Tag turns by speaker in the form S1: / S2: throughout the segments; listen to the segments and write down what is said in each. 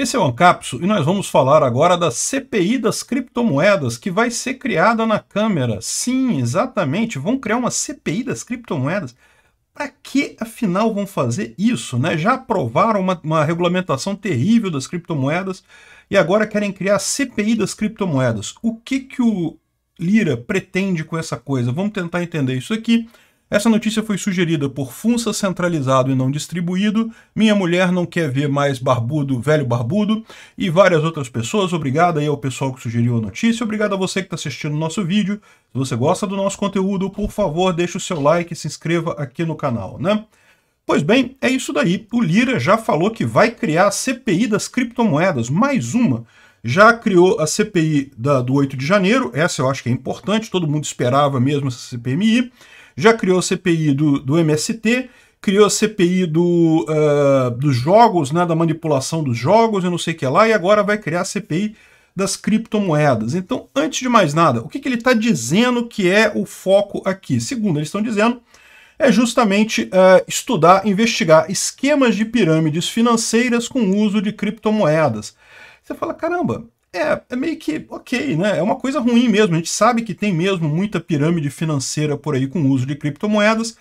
S1: Esse é o Ancapso e nós vamos falar agora da CPI das criptomoedas que vai ser criada na Câmara. Sim, exatamente, vão criar uma CPI das criptomoedas. Para que, afinal, vão fazer isso? Né? Já aprovaram uma, uma regulamentação terrível das criptomoedas e agora querem criar a CPI das criptomoedas. O que, que o Lira pretende com essa coisa? Vamos tentar entender isso aqui. Essa notícia foi sugerida por Funça Centralizado e Não Distribuído, Minha Mulher Não Quer Ver Mais Barbudo, Velho Barbudo e várias outras pessoas. Obrigado aí ao pessoal que sugeriu a notícia. Obrigado a você que está assistindo o nosso vídeo. Se você gosta do nosso conteúdo, por favor, deixe o seu like e se inscreva aqui no canal, né? Pois bem, é isso daí. O Lira já falou que vai criar a CPI das criptomoedas, mais uma já criou a CPI da, do 8 de janeiro, essa eu acho que é importante, todo mundo esperava mesmo essa CPMI já criou CPI do, do MST, criou CPI do, uh, dos jogos, né, da manipulação dos jogos, eu não sei o que lá, e agora vai criar CPI das criptomoedas. Então, antes de mais nada, o que, que ele está dizendo que é o foco aqui? Segundo, eles estão dizendo é justamente uh, estudar, investigar esquemas de pirâmides financeiras com uso de criptomoedas. Você fala, caramba, é, é meio que ok, né? É uma coisa ruim mesmo. A gente sabe que tem mesmo muita pirâmide financeira por aí com o uso de criptomoedas,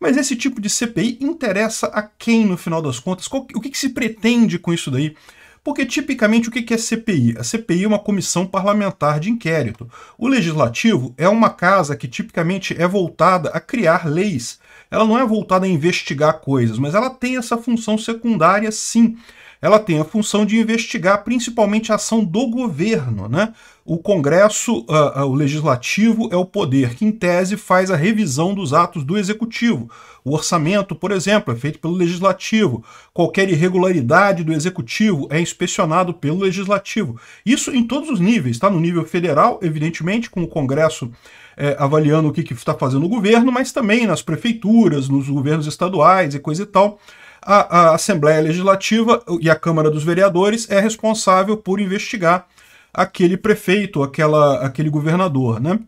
S1: mas esse tipo de CPI interessa a quem no final das contas? Qual, o que, que, se pretende com isso daí? Porque tipicamente o que, que é CPI? A CPI é uma comissão parlamentar de inquérito. O legislativo é uma casa que tipicamente é voltada a criar leis. Ela não é voltada a investigar coisas, mas ela tem essa função secundária sim ela tem a função de investigar principalmente a ação do governo. Né? O Congresso, uh, uh, o Legislativo, é o poder que, em tese, faz a revisão dos atos do Executivo. O orçamento, por exemplo, é feito pelo Legislativo. Qualquer irregularidade do Executivo é inspecionado pelo Legislativo. Isso em todos os níveis, está no nível federal, evidentemente, com o Congresso é, avaliando o que está fazendo o governo, mas também nas prefeituras, nos governos estaduais e coisa e tal a, a Assembleia Legislativa e a Câmara dos Vereadores é responsável por investigar aquele prefeito, aquela, aquele governador, né?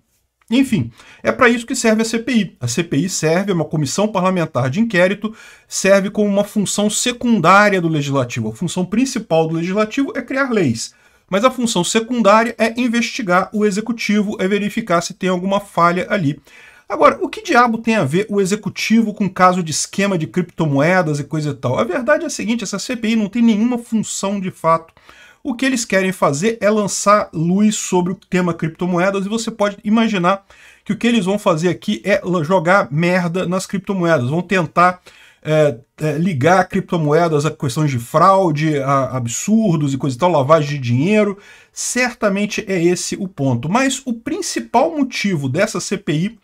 S1: Enfim, é para isso que serve a CPI. A CPI serve, é uma comissão parlamentar de inquérito, serve como uma função secundária do legislativo. A função principal do legislativo é criar leis, mas a função secundária é investigar o executivo, é verificar se tem alguma falha ali. Agora, o que diabo tem a ver o executivo com caso de esquema de criptomoedas e coisa e tal? A verdade é a seguinte: essa CPI não tem nenhuma função de fato. O que eles querem fazer é lançar luz sobre o tema criptomoedas e você pode imaginar que o que eles vão fazer aqui é jogar merda nas criptomoedas, vão tentar é, é, ligar criptomoedas a questões de fraude, a absurdos e coisa e tal, lavagem de dinheiro. Certamente é esse o ponto. Mas o principal motivo dessa CPI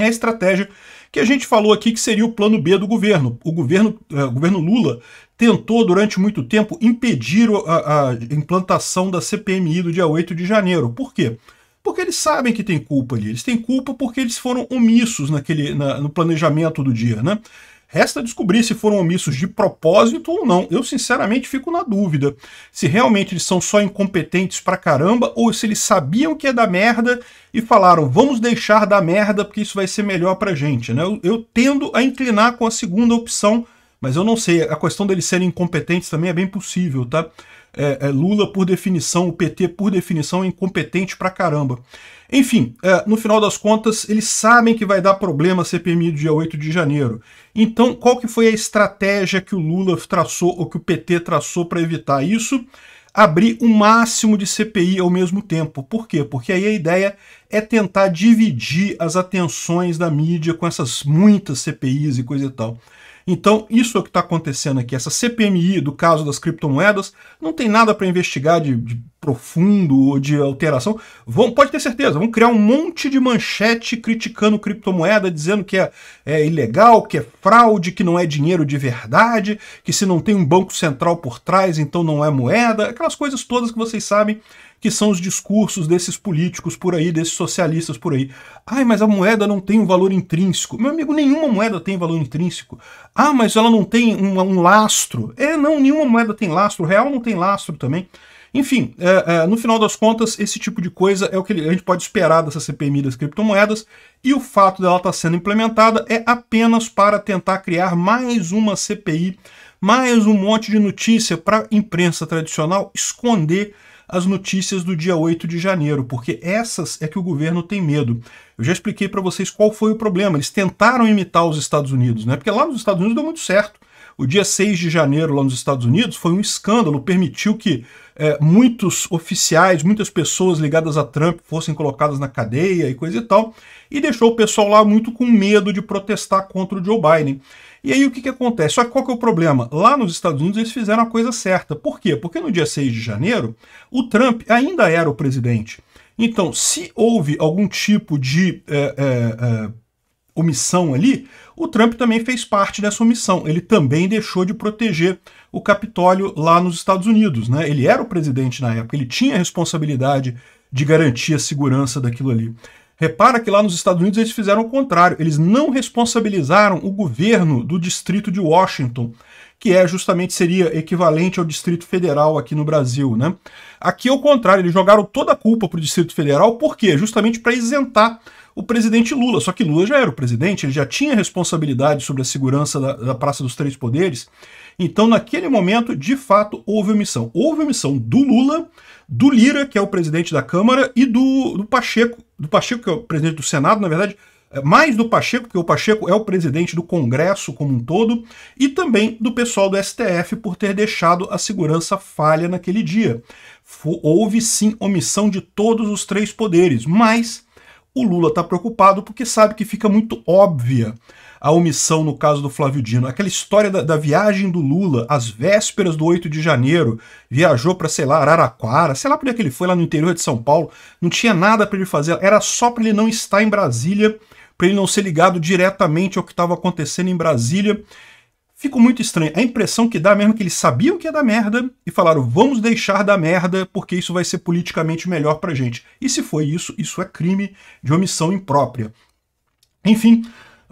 S1: é a estratégia que a gente falou aqui que seria o plano B do governo. O governo, eh, governo Lula tentou durante muito tempo impedir a, a implantação da CPMI do dia 8 de janeiro. Por quê? Porque eles sabem que tem culpa ali. Eles têm culpa porque eles foram omissos naquele, na, no planejamento do dia, né? Resta descobrir se foram omissos de propósito ou não. Eu sinceramente fico na dúvida se realmente eles são só incompetentes pra caramba ou se eles sabiam que é da merda e falaram vamos deixar da merda porque isso vai ser melhor pra gente, né? Eu, eu tendo a inclinar com a segunda opção, mas eu não sei. A questão deles serem incompetentes também é bem possível, tá? é, é, Lula, por definição, o PT, por definição, é incompetente pra caramba. Enfim, é, no final das contas, eles sabem que vai dar problema a CPMI do dia 8 de janeiro. Então, qual que foi a estratégia que o Lula traçou ou que o PT traçou para evitar isso? Abrir o um máximo de CPI ao mesmo tempo. Por quê? Porque aí a ideia é tentar dividir as atenções da mídia com essas muitas CPIs e coisa e tal. Então, isso é o que está acontecendo aqui. Essa CPMI do caso das criptomoedas não tem nada para investigar de, de profundo ou de alteração, vão, pode ter certeza, vão criar um monte de manchete criticando criptomoeda, dizendo que é, é, ilegal, que é fraude, que não é dinheiro de verdade, que se não tem um banco central por trás, então não é moeda, aquelas coisas todas que vocês sabem que são os discursos desses políticos por aí, desses socialistas por aí. Ai, mas a moeda não tem um valor intrínseco. Meu amigo, nenhuma moeda tem valor intrínseco. Ah, mas ela não tem um, um lastro. É, não, nenhuma moeda tem lastro. O real não tem lastro também. Enfim, é, é, no final das contas, esse tipo de coisa é o que a gente pode esperar dessa CPMI das criptomoedas, e o fato dela estar tá sendo implementada é apenas para tentar criar mais uma CPI, mais um monte de notícia para a imprensa tradicional esconder as notícias do dia 8 de janeiro, porque essas é que o governo tem medo. Eu já expliquei para vocês qual foi o problema. Eles tentaram imitar os Estados Unidos, né? Porque lá nos Estados Unidos deu muito certo. O dia 6 de janeiro lá nos Estados Unidos foi um escândalo, permitiu que é, muitos oficiais, muitas pessoas ligadas a Trump fossem colocadas na cadeia e coisa e tal, e deixou o pessoal lá muito com medo de protestar contra o Joe Biden. E aí o que, que acontece? Só que qual que é o problema? Lá nos Estados Unidos eles fizeram a coisa certa. Por quê? Porque no dia 6 de janeiro, o Trump ainda era o presidente. Então, se houve algum tipo de é, é, é omissão ali, o Trump também fez parte dessa omissão. Ele também deixou de proteger o Capitólio lá nos Estados Unidos. Né? Ele era o presidente na época, ele tinha a responsabilidade de garantir a segurança daquilo ali. Repara que lá nos Estados Unidos eles fizeram o contrário. Eles não responsabilizaram o governo do distrito de Washington, que é justamente seria equivalente ao Distrito Federal aqui no Brasil, né? Aqui é o contrário, eles jogaram toda a culpa para o Distrito Federal, por quê? Justamente para isentar o presidente Lula. Só que Lula já era o presidente, ele já tinha responsabilidade sobre a segurança da, da Praça dos Três Poderes. Então, naquele momento, de fato, houve omissão. Houve omissão do Lula, do Lira, que é o presidente da Câmara, e do, do Pacheco, do Pacheco, que é o presidente do Senado, na verdade, é, mais do Pacheco, porque o Pacheco é o presidente do Congresso como um todo, e também do pessoal do STF por ter deixado a segurança falha naquele dia. Houve sim omissão de todos os três poderes, mas o Lula está preocupado porque sabe que fica muito óbvia a omissão no caso do Flávio Dino. Aquela história da, da viagem do Lula às vésperas do 8 de janeiro, viajou para, sei lá, Araraquara, sei lá por é que ele foi lá no interior de São Paulo, não tinha nada para ele fazer, era só para ele não estar em Brasília, para ele não ser ligado diretamente ao que estava acontecendo em Brasília. Ficou muito estranho. A impressão que dá mesmo é que eles sabiam que ia dar merda e falaram: vamos deixar da merda porque isso vai ser politicamente melhor pra gente. E se foi isso, isso é crime de omissão imprópria. Enfim,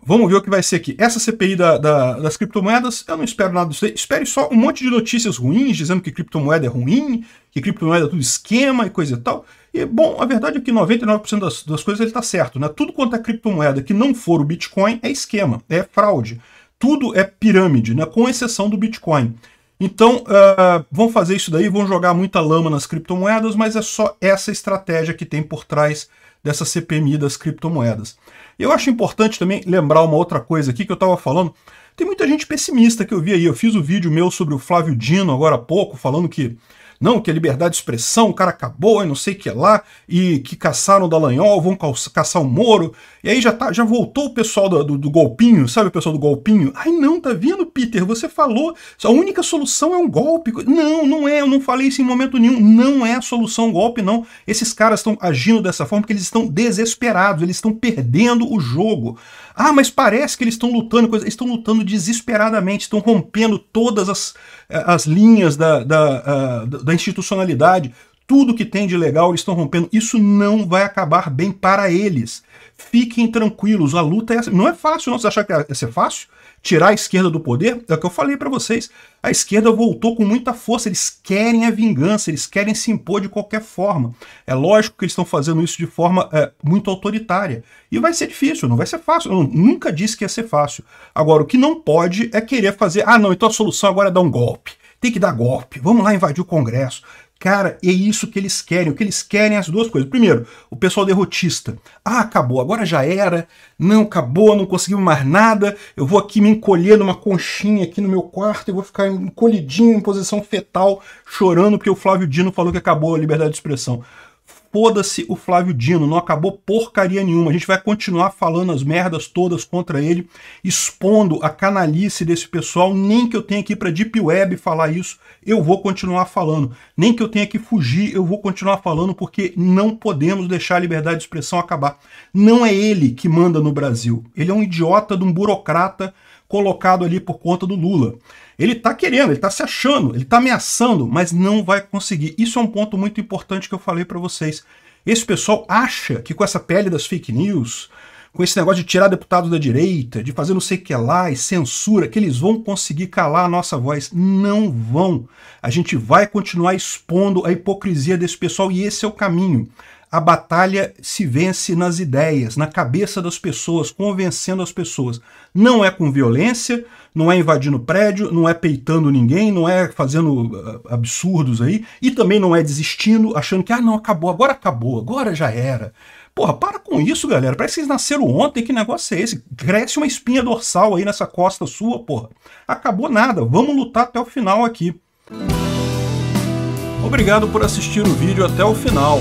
S1: vamos ver o que vai ser aqui. Essa CPI da, da, das criptomoedas, eu não espero nada disso. aí. Espere só um monte de notícias ruins, dizendo que criptomoeda é ruim, que criptomoeda é tudo esquema e coisa e tal. E, bom, a verdade é que 99% das, das coisas ele está certo, né? Tudo quanto é criptomoeda que não for o Bitcoin é esquema, é fraude. Tudo é pirâmide, né? Com exceção do Bitcoin. Então, uh, vão fazer isso daí, vão jogar muita lama nas criptomoedas, mas é só essa estratégia que tem por trás dessa CPMI das criptomoedas. Eu acho importante também lembrar uma outra coisa aqui que eu estava falando. Tem muita gente pessimista que eu vi aí. Eu fiz o um vídeo meu sobre o Flávio Dino agora há pouco, falando que não, que a liberdade de expressão, o cara acabou, e não sei o que lá, e que caçaram o Dallagnol, vão caçar o Moro, e aí já, tá, já voltou o pessoal do, do, do golpinho, sabe o pessoal do golpinho? Ai não, tá vendo, Peter, você falou, a única solução é um golpe. Não, não é, eu não falei isso em momento nenhum, não é a solução golpe, não. Esses caras estão agindo dessa forma porque eles estão desesperados, eles estão perdendo o jogo. Ah, mas parece que eles estão lutando, estão lutando desesperadamente, estão rompendo todas as, eh, as linhas da, da, da ah, da institucionalidade, tudo que tem de legal eles estão rompendo. Isso não vai acabar bem para eles. Fiquem tranquilos, a luta é essa. Não é fácil, não. Vocês acham que ia é, ser é fácil? Tirar a esquerda do poder? É o que eu falei para vocês. A esquerda voltou com muita força. Eles querem a vingança, eles querem se impor de qualquer forma. É lógico que eles estão fazendo isso de forma é, muito autoritária. E vai ser difícil, não vai ser fácil. Eu nunca disse que ia ser fácil. Agora, o que não pode é querer fazer. Ah, não, então a solução agora é dar um golpe tem que dar golpe, vamos lá invadir o Congresso. Cara, é isso que eles querem. O que eles querem é as duas coisas. Primeiro, o pessoal derrotista. Ah, acabou, agora já era. Não, acabou, não conseguimos mais nada. Eu vou aqui me encolher numa conchinha aqui no meu quarto e vou ficar encolhidinho em posição fetal, chorando porque o Flávio Dino falou que acabou a liberdade de expressão foda-se o Flávio Dino, não acabou porcaria nenhuma. A gente vai continuar falando as merdas todas contra ele, expondo a canalice desse pessoal, nem que eu tenha que ir para Deep Web falar isso, eu vou continuar falando. Nem que eu tenha que fugir, eu vou continuar falando porque não podemos deixar a liberdade de expressão acabar. Não é ele que manda no Brasil. Ele é um idiota de um burocrata colocado ali por conta do Lula. Ele está querendo, ele está se achando, ele está ameaçando, mas não vai conseguir. Isso é um ponto muito importante que eu falei para vocês. Esse pessoal acha que com essa pele das fake news, com esse negócio de tirar deputado da direita, de fazer não sei o que lá e censura, que eles vão conseguir calar a nossa voz. Não vão. A gente vai continuar expondo a hipocrisia desse pessoal e esse é o caminho a batalha se vence nas ideias, na cabeça das pessoas, convencendo as pessoas. Não é com violência, não é invadindo prédio, não é peitando ninguém, não é fazendo ah, absurdos aí, e também não é desistindo, achando que, ah, não, acabou, agora acabou, agora já era. Porra, para com isso, galera. Parece que vocês nasceram ontem, que negócio é esse? Cresce uma espinha dorsal aí nessa costa sua, porra. Acabou nada, vamos lutar até o final aqui. Obrigado por assistir o vídeo até o final.